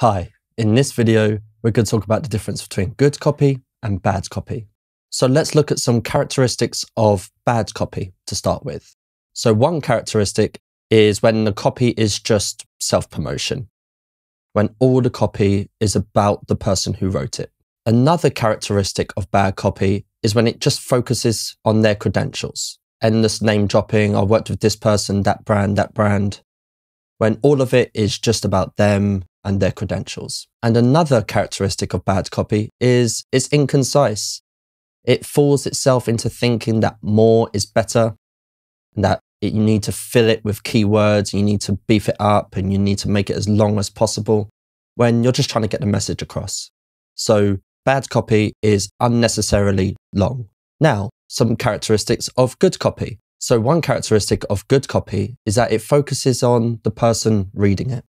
Hi, in this video, we're going to talk about the difference between good copy and bad copy. So let's look at some characteristics of bad copy to start with. So one characteristic is when the copy is just self-promotion, when all the copy is about the person who wrote it. Another characteristic of bad copy is when it just focuses on their credentials. Endless name dropping, I worked with this person, that brand, that brand. When all of it is just about them, and their credentials. And another characteristic of bad copy is it's inconcise. It fools itself into thinking that more is better and that it, you need to fill it with keywords, you need to beef it up, and you need to make it as long as possible when you're just trying to get the message across. So, bad copy is unnecessarily long. Now, some characteristics of good copy. So, one characteristic of good copy is that it focuses on the person reading it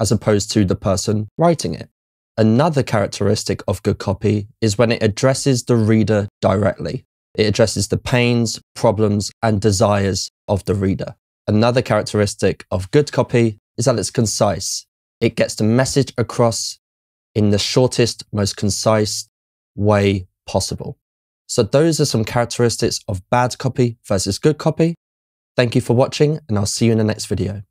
as opposed to the person writing it. Another characteristic of good copy is when it addresses the reader directly. It addresses the pains, problems, and desires of the reader. Another characteristic of good copy is that it's concise. It gets the message across in the shortest, most concise way possible. So, those are some characteristics of bad copy versus good copy. Thank you for watching, and I'll see you in the next video.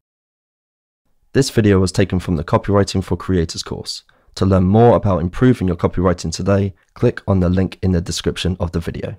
This video was taken from the Copywriting for Creators course. To learn more about improving your copywriting today, click on the link in the description of the video.